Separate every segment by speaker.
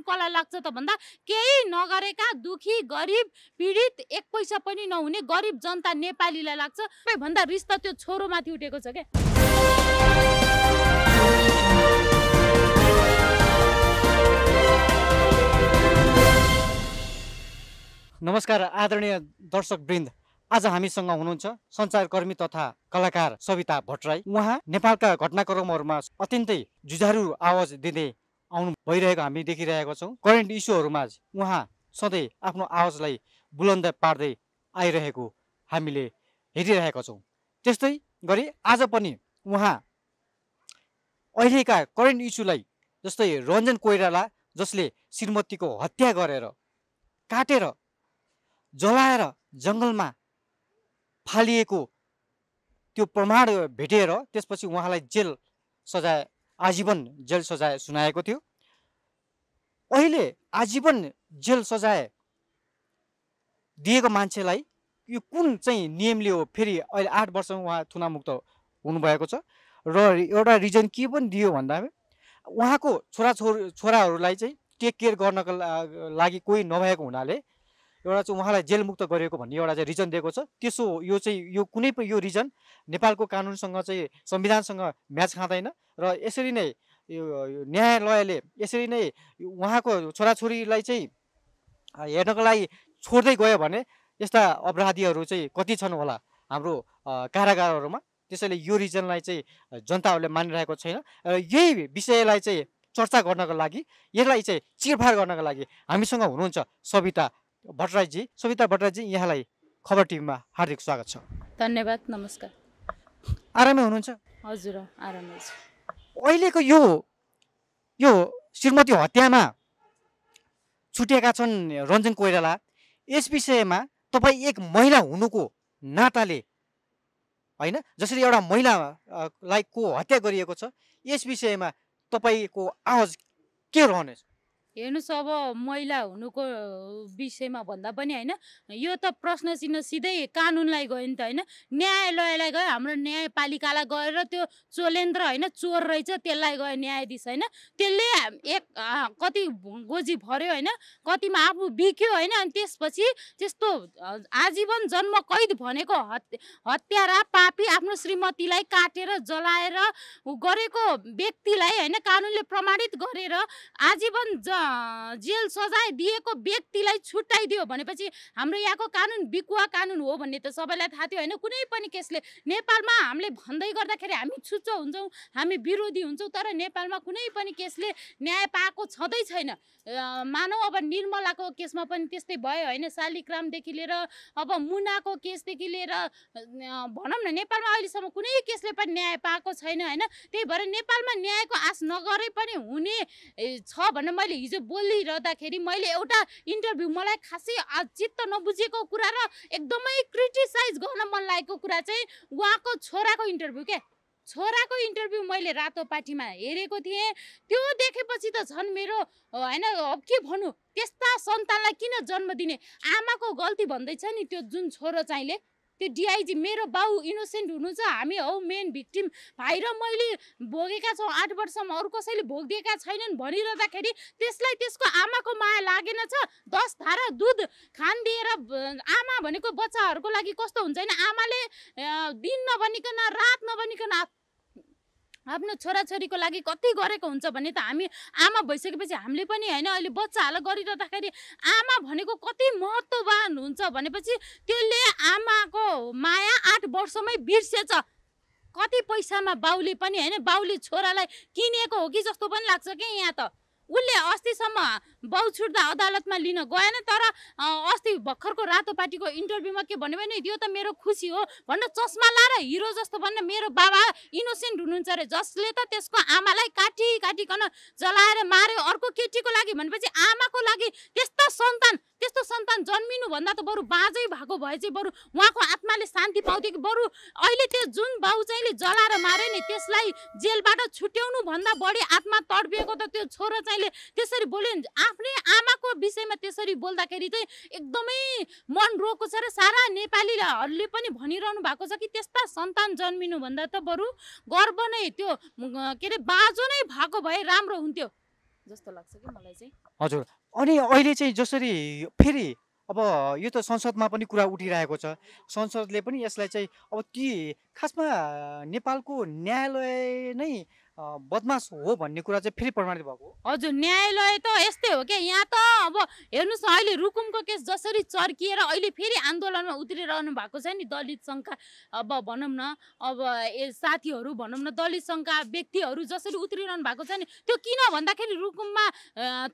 Speaker 1: कानुन कसलाई लाग्छ त भन्दा केही नगरेका दुखी गरिब पीडित एक पैसा पनि नहुने गरिब जनता नेपालीलाई लाग्छ भन्दा रिस त त्यो छोरोमाथि उठेको छ क्या
Speaker 2: नमस्कार आदरणीय दर्शक वृन्द आज हामीसँग हुनुहुन्छ सञ्चारकर्मी तथा कलाकार सविता भट्टराई उहाँ नेपालका घटनाक्रमहरूमा अत्यन्तै जुझारु आवाज दिँदै आउनु भइरहेको हामी देखिरहेका छौँ करेन्ट इस्युहरूमा उहाँ सधैँ आफ्नो आवाजलाई बुलन्द पार्दै आइरहेको हामीले हेरिरहेका छौँ त्यस्तै गरी आज पनि उहाँ अहिलेका करेन्ट इस्युलाई जस्तै रञ्जन कोइराला जसले श्रीमतीको हत्या गरेर काटेर जलाएर जङ्गलमा फालिएको त्यो प्रमाण भेटेर त्यसपछि उहाँलाई जेल सजाय आजीवन जेल सजाय सुनाएको थियो अहिले आजीवन जेल सजाय दिएको मान्छेलाई यो कुन चाहिँ नियमले हो फेरि अहिले आठ वर्षमा उहाँ थुनामुक्त हुनुभएको छ र एउटा रिजन के पनि दियो भन्दा उहाँको छोराछोरी छोराहरूलाई चाहिँ टेक केयर गर्नको लागि कोही नभएको हुनाले एउटा चाहिँ उहाँलाई जेलमुक्त गरिएको भन्ने एउटा चाहिँ रिजन दिएको छ त्यसो यो चाहिँ यो कुनै पनि यो रिजन नेपालको कानुनसँग चाहिँ संविधानसँग म्याच खाँदैन र यसरी नै यो न्यायालयले यसरी नै उहाँको छोराछोरीलाई चाहिँ हेर्नको लागि छोड्दै गयो भने यस्ता अपराधीहरू चाहिँ कति छन् होला हाम्रो कारागारहरूमा त्यसैले यो रिजनलाई चाहिँ जनताहरूले मानिरहेको छैन र यही विषयलाई चाहिँ चर्चा गर्नको लागि यसलाई चाहिँ चिरफार गर्नको लागि हामीसँग हुनुहुन्छ सविता भट्टराईजी सविता भट्टराईजी यहाँलाई खबर टिभीमा हार्दिक स्वागत छ
Speaker 1: धन्यवाद नमस्कार आरामै हुनुहुन्छ हजुर आरामै छ
Speaker 2: अहिलेको यो यो श्रीमती हत्यामा छुटिएका छन् रञ्जन कोइराला यस विषयमा तपाईँ एक महिला हुनुको नाताले होइन जसरी एउटा महिलालाई को हत्या गरिएको छ यस विषयमा तपाईँको आवाज के रहनेछ
Speaker 1: हेर्नुहोस् अब महिला हुनुको विषयमा भन्दा पनि होइन यो त प्रश्न चिन्ह सिधै कानुनलाई गयो नि त होइन न्यायालयलाई गयो हाम्रो न्यायपालिकालाई गएर त्यो चोलेन्द्र होइन चोर रहेछ त्यसलाई गयो न्यायाधीश होइन त्यसले एक कति गोजी भर्यो होइन कतिमा आफू बिक्यो होइन अनि त्यसपछि त्यस्तो आजीवन जन्म कैद भनेको हत्या हत्यारा पापी आफ्नो श्रीमतीलाई काटेर जलाएर गरेको व्यक्तिलाई होइन कानुनले प्रमाणित गरेर आजीवन ज जेल सजाय दिएको व्यक्तिलाई छुट्याइदियो भनेपछि हाम्रो यहाँको कानुन बिकुवा कानुन हो भन्ने त सबैलाई थाहा थियो होइन कुनै पनि केसले नेपालमा हामीले भन्दै गर्दाखेरि हामी छुच्चो हुन्छौँ हामी विरोधी हुन्छौँ तर नेपालमा कुनै पनि केसले न्याय पाएको छँदै छैन मानौ अब निर्मलाको केसमा पनि त्यस्तै भयो होइन शालिग्रामदेखि लिएर अब मुनाको केसदेखि लिएर भनौँ न नेपालमा अहिलेसम्म कुनै केसले पनि न्याय पाएको छैन होइन त्यही भएर नेपालमा न्यायको आश नगरे पनि हुने छ भनेर मैले हिजो हिजो बोलिरहँदाखेरि मैले एउटा इन्टरभ्यू मलाई खासै चित्त नबुझेको कुरा र एकदमै क्रिटिसाइज गर्न मन लागेको कुरा चाहिँ उहाँको छोराको इन्टरभ्यू क्या छोराको इन्टरभ्यू मैले रातो पार्टीमा हेरेको थिएँ त्यो देखेपछि त झन् मेरो होइन अब के भन्नु त्यस्ता सन्तानलाई किन जन्म दिने आमाको गल्ती भन्दैछ नि त्यो जुन छोरो चाहिँले त्यो डिआइजी मेरो बाउ इनोसेन्ट हुनुहुन्छ हामी हौ मेन भिक्टिम भाइ र मैले भोगेका छौँ आठ वर्षमा अरू कसैले भोगिदिएका छैनन् भनिरहँदाखेरि त्यसलाई त्यसको आमाको माया लागेन छ दस धारा दुध खान दिएर आमा भनेको बच्चाहरूको लागि कस्तो हुन्छ होइन आमाले दिन नभनिकन रात नभनिकन आफ्नो छोराछोरीको लागि कति गरेको हुन्छ भने त हामी आमा भइसकेपछि हामीले पनि होइन अहिले बच्चाहरूलाई गरिरहँदाखेरि आमा भनेको कति महत्त्ववान हुन्छ भनेपछि त्यसले आमाको माया आठ वर्षमै बिर्सेछ कति पैसामा बाउले पनि होइन बाउले छोरालाई किनेको हो कि जस्तो पनि लाग्छ कि यहाँ त उसले अस्तिसम्म बाउ छुट्दा अदालतमा लिन गएन तर अस्ति भर्खरको रातो पार्टीको इन्टरभ्यूमा के भन्यो भने यो त मेरो खुसी हो भन्न चस्मा लाएर हिरो जस्तो भन्न मेरो बाबा इनोसेन्ट हुनुहुन्छ अरे जसले त त्यसको आमालाई काटी काटिकन जलाएर मार्यो अर्को केटीको लागि भनेपछि आमाको लागि त्यस्ता सन्तान त्यस्तो सन्तान जन्मिनुभन्दा त बरु बाँझै भएको भए चाहिँ बरु उहाँको आत्माले शान्ति पाउँथ्यो कि बरु अहिले त्यो जुन बाउ चाहिँ जलाएर माऱ्यो नि त्यसलाई जेलबाट छुट्याउनु भन्दा बढी आत्मा तडपिएको त त्यो छोरो चाहिँ मान्छेले त्यसरी बोल्यो भने आफ्नै आमाको विषयमा त्यसरी बोल्दाखेरि चाहिँ एकदमै मन रोएको छ र सारा नेपालीहरूले पनि भनिरहनु भएको छ कि त्यस्ता सन्तान जन्मिनुभन्दा त बरु गर्व नै त्यो के अरे बाजो नै भएको भए राम्रो हुन्थ्यो जस्तो लाग्छ कि मलाई चाहिँ
Speaker 2: हजुर अनि अहिले चाहिँ जसरी फेरि अब यो त संसदमा पनि कुरा उठिरहेको छ संसदले पनि यसलाई चाहिँ अब ती खासमा नेपालको न्यायालय नै बदमास हो भन्ने कुरा चाहिँ फेरि प्रमाणित भएको
Speaker 1: हजुर न्यायालय त यस्तै हो क्या यहाँ त अब हेर्नुहोस् न अहिले रुकुमको केस जसरी चर्किएर अहिले फेरि आन्दोलनमा उत्रिरहनु भएको छ नि दलित सङ्घका अब भनौँ न अब साथीहरू भनौँ न दलित सङ्घका व्यक्तिहरू जसरी उत्रिरहनु भएको छ नि त्यो किन भन्दाखेरि रुकुममा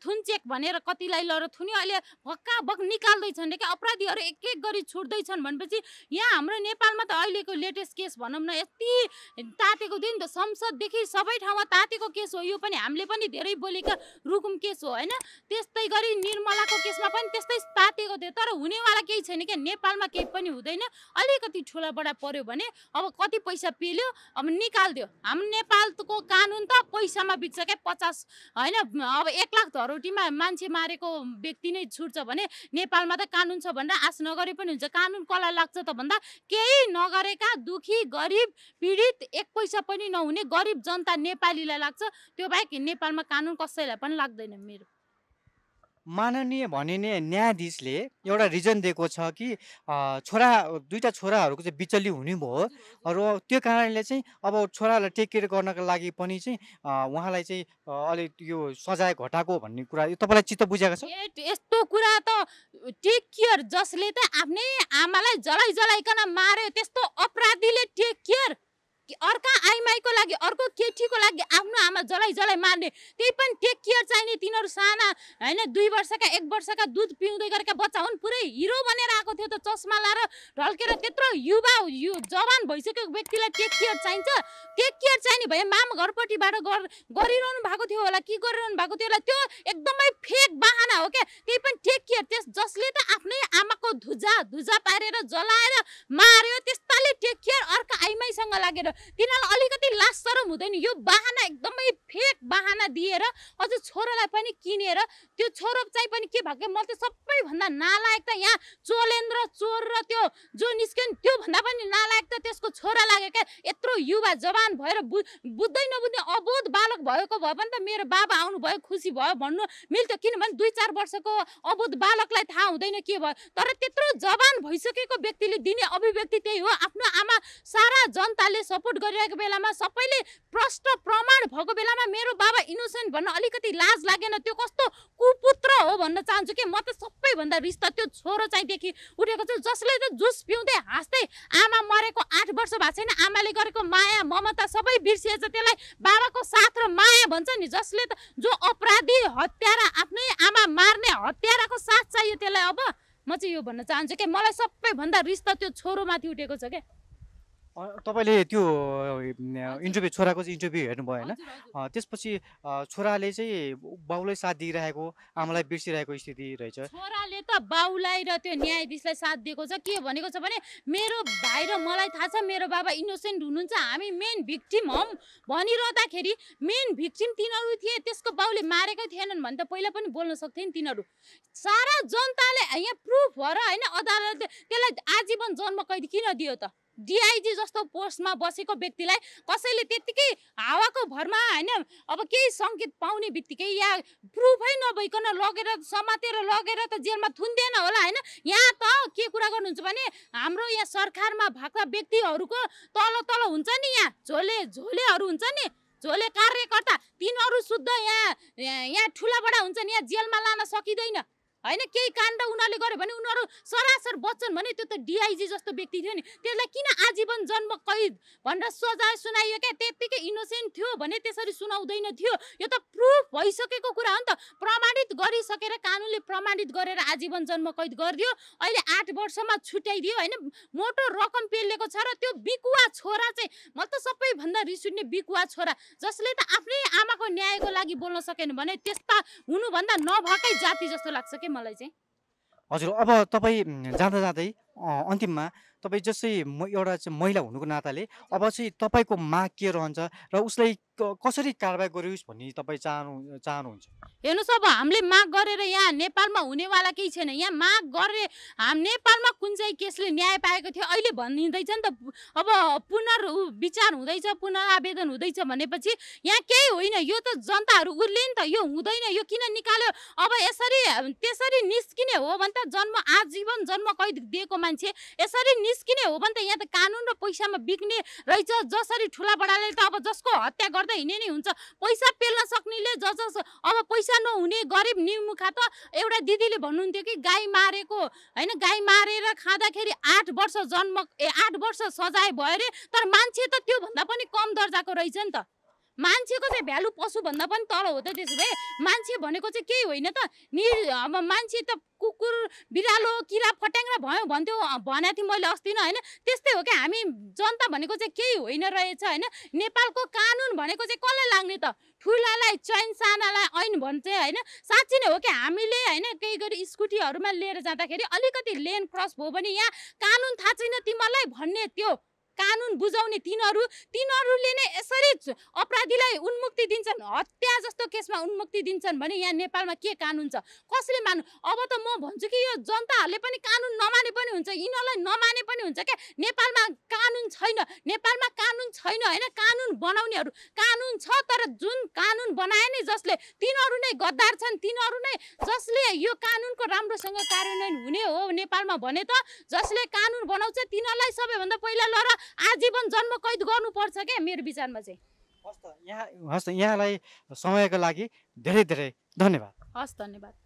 Speaker 1: थुनचेक भनेर कतिलाई लर थुन्यो अहिले भक्का भक निकाल्दैछन् क्या अपराधीहरू एक एक गरी छुट्दैछन् भनेपछि यहाँ हाम्रो नेपालमा त अहिलेको लेटेस्ट केस भनौँ न यति तातेको दिन त संसददेखि सब सबै ठाउँमा तातेको केस हो यो पनि हामीले पनि धेरै बोलेका रुकुम केस हो होइन त्यस्तै गरी निर्मलाको केसमा पनि त्यस्तै तातेको थियो तर हुनेवाला केही छैन क्या नेपालमा केही पनि हुँदैन अलिकति ठुला बडा पऱ्यो भने अब कति पैसा पिल्यो अब निकालिदियो हाम्रो नेपालको कानुन त पैसामा बिग्छ क्या पचास होइन अब एक लाख धरोटीमा मान्छे मारेको व्यक्ति नै छुट्छ भने नेपालमा त कानुन छ भनेर आश नगरे पनि हुन्छ कानुन कसलाई लाग्छ त भन्दा केही नगरेका दुखी गरिब पीडित एक पैसा पनि नहुने गरिब जनता नेपालीलाई लाग्छ त्यो बाहेक नेपालमा कानुन कसैलाई पनि लाग्दैन मेरो
Speaker 2: माननीय भनिने न्यायाधीशले एउटा रिजन दिएको छ कि छोरा दुईवटा छोराहरूको चाहिँ बिचली हुने भयो र त्यो कारणले चाहिँ अब छोरालाई टेक केयर गर्नको लागि पनि चाहिँ उहाँलाई चाहिँ अलिक यो सजाय घटाएको भन्ने कुरा यो तपाईँलाई चित्त बुझाएको छ
Speaker 1: यस्तो कुरा त टेक केयर जसले त आफ्नै आमालाई जलाइ जलाइकन मार्यो त्यस्तो अपराधीले टेक केयर अर्का आइमाईको लागि अर्को केटीको लागि आफ्नो आमा जलाइ जलाइ मार्ने त्यही पनि टेक केयर चाहिने तिनीहरू साना होइन दुई वर्षका एक वर्षका दुध पिउँदै गरेका बच्चा हुन् पुरै हिरो बनेर आएको थियो त चस्मा लाएर ढल्केर त्यत्रो युवा यु जवान भइसकेको व्यक्तिलाई टेक केयर चाहिन्छ टेक केयर चाहिने भए माम घरपट्टिबाट गर गरिरहनु भएको थियो होला के गरिरहनु भएको थियो होला त्यो एकदमै फेक बाहना हो क्या त्यही पनि टेक केयर त्यस जसले त आफ्नै आमाको धुजा धुजा पारेर जलाएर मार्यो त्यस्ताले टेक केयर अर्का आइमाईसँग लागेर तिनीहरूलाई अलिकति लाज सरम हुँदैन यो बाहना एकदमै फेरि बाहना दिएर अझ छोरालाई पनि किनेर त्यो छोरो चाहिँ पनि के भएको मैले त सबैभन्दा नालायक त यहाँ चोलेन्द्र चोर र त्यो जो निस्क्यो नि त्योभन्दा पनि नालायक त त्यसको छोरा लाग्यो क्या यत्रो युवा जवान भएर बु बुझ्दै नबुझ्ने अबोध बालक भएको भए पनि त मेरो बाबा आउनु भयो खुसी भयो भन्नु मिल्थ्यो किनभने दुई चार वर्षको अबोध बालकलाई थाहा हुँदैन के भयो तर त्यत्रो जवान भइसकेको व्यक्तिले दिने अभिव्यक्ति त्यही हो आफ्नो आमा सारा जनताले सपोर्ट गरिरहेको बेलामा सबैले प्रष्ट प्रमाण भएको बेलामा मेरो बाबा इनोसेन्ट भन्न अलिकति लाज लागेन त्यो कस्तो कुपुत्र हो भन्न चाहन्छु कि म त सबैभन्दा रिस त त्यो छोरो चाहिँ देखि उठेको छु जसले त जुस पिउँदै हाँस्दै आमा मरेको आठ वर्ष भएको छैन आमाले गरेको माया ममता सबै बिर्सिएछ त्यसलाई बाबाको साथ र माया भन्छ नि जसले त जो अपराधी हत्यारा आफ्नै आमा मार्ने हत्याराको साथ चाहियो त्यसलाई अब म चाहिँ यो भन्न चाहन्छु कि मलाई सबैभन्दा रिस त त्यो छोरोमाथि उठेको छ क्या
Speaker 2: तपाईँले त्यो इन्टरभ्यू छोराको चाहिँ इन्टरभ्यू हेर्नुभयो होइन त्यसपछि छोराले चाहिँ बाउलाई साथ दिइरहेको आमालाई बिर्सिरहेको स्थिति रहेछ
Speaker 1: छोराले त बाउलाई र त्यो न्यायाधीशलाई साथ दिएको छ के भनेको छ भने मेरो भाइ र मलाई थाहा छ मेरो बाबा इनोसेन्ट हुनुहुन्छ हामी मेन भिक्टिम हौँ भनिरहँदाखेरि मेन भिक्टिम तिनीहरू थिए त्यसको बाउले मारेकै थिएनन् भने त पहिला पनि बोल्न सक्थे नि तिनीहरू सारा जनताले यहाँ प्रुफ भएर होइन अदालतले त्यसलाई आजीवन जन्म कैदी किन दियो त डिआइजी जस्तो पोस्टमा बसेको व्यक्तिलाई कसैले त्यत्तिकै हावाको भरमा होइन अब केही सङ्केत पाउने बित्तिकै या प्रुफै नभइकन लगेर समातेर लगेर त जेलमा थुन्दैन होला होइन यहाँ त के कुरा गर्नुहुन्छ भने हाम्रो यहाँ सरकारमा भएका व्यक्तिहरूको तल तल हुन्छ नि यहाँ झोले झोलेहरू हुन्छ नि झोले कार्यकर्ता तिनीहरू शुद्ध यहाँ यहाँ बडा हुन्छ नि यहाँ जेलमा लान सकिँदैन होइन केही काण्ड उनीहरूले गर्यो भने उनीहरू सरासर बच्चन भने त्यो त डिआइजी जस्तो व्यक्ति थियो नि त्यसलाई किन आजीवन जन्म कैद भनेर सजाय सुनाइयो क्या त्यत्तिकै इनोसेन्ट थियो भने त्यसरी सुनाउँदैन थियो यो त प्रुफ भइसकेको कुरा हो नि त प्रमाणित गरिसकेर कानुनले प्रमाणित गरेर आजीवन जन्म कैद गरिदियो अहिले आठ वर्षमा छुट्याइदियो होइन मोटो रकम पेलेको छ र त्यो बिकुवा छोरा चाहिँ म त सबैभन्दा रिस उठ्ने बिकुवा छोरा जसले त आफ्नै आमाको न्यायको लागि बोल्न सकेन भने त्यस्ता हुनुभन्दा नभएकै जाति जस्तो लाग्छ कि मलाई चाहिँ
Speaker 2: हजुर अब तपाईँ जाँदा जाँदै अन्तिममा तपाईँ जस्तै म एउटा चाहिँ महिला हुनुको नाताले अब चाहिँ तपाईँको माग के रहन्छ र उसलाई कसरी कारवाही गरियोस् भन्ने तपाईँ चाहनु चाहनुहुन्छ
Speaker 1: हेर्नुहोस् अब हामीले माग गरेर यहाँ नेपालमा हुनेवाला केही छैन यहाँ माग गरे हाम नेपालमा कुन चाहिँ केसले न्याय पाएको थियो अहिले भनिँदैछ नि त अब विचार हुँदैछ पुनरावेदन हुँदैछ भनेपछि यहाँ केही होइन यो त जनताहरू उर्ले नि त यो हुँदैन यो किन निकाल्यो अब यसरी त्यसरी निस्किने हो भने त जन्म आजीवन जन्म कैद दिएको मान्छे यसरी निस्किने हो भने त यहाँ त कानुन र पैसामा बिग्ने रहेछ जसरी ठुला बडाले त अब जसको हत्या गर्दा हिँड्ने नै हुन्छ पैसा पेल्न सक्नेले ज जस अब पैसा नहुने गरिब निमुखा त एउटा दिदीले भन्नुहुन्थ्यो कि गाई मारेको होइन गाई मारेर खाँदाखेरि आठ वर्ष जन्म ए आठ वर्ष सजाय भयो अरे तर मान्छे त त्योभन्दा पनि कम दर्जाको रहेछ नि त मान्छेको चाहिँ भ्यालु पशुभन्दा पनि तल हो त त्यसो भए मान्छे भनेको चाहिँ केही होइन त नि अब मान्छे त कुकुर बिरालो किरा फट्याङ्ग्रा भयो भन्थ्यो भने थिएँ मैले अस्ति नै होइन त्यस्तै हो क्या हामी जनता भनेको चाहिँ केही होइन रहेछ होइन नेपालको कानुन भनेको चाहिँ कसलाई लाग्ने त ठुलालाई चैन सानालाई ऐन भन्छ होइन साँच्ची नै हो कि हामीले होइन केही गरी स्कुटीहरूमा लिएर जाँदाखेरि अलिकति लेन क्रस भयो भने यहाँ कानुन थाहा छैन तिमीलाई भन्ने त्यो कानुन बुझाउने तिनीहरू तिनीहरूले नै यसरी अपराधीलाई उन्मुक्ति दिन्छन् हत्या जस्तो केसमा उन्मुक्ति दिन्छन् भने यहाँ नेपालमा के कानुन छ कसले मान्नु अब त म भन्छु कि यो जनताहरूले पनि कानुन नमाने पनि हुन्छ यिनीहरूलाई नमाने पनि हुन्छ क्या नेपालमा कानुन छैन नेपालमा कानुन छैन होइन कानुन बनाउनेहरू कानुन छ तर जुन कानुन बनाए नि जसले तिनीहरू नै गद्दार छन् तिनीहरू नै जसले यो कानुनको राम्रोसँग कार्यान्वयन हुने हो नेपालमा भने त जसले कानुन बनाउँछ तिनीहरूलाई सबैभन्दा पहिला ल आजीवन जन्म कैद गर्नुपर्छ क्या मेरो विचारमा चाहिँ
Speaker 2: हस् त यहाँ हस् त यहाँलाई समयको लागि धेरै धेरै धन्यवाद
Speaker 1: हस् धन्यवाद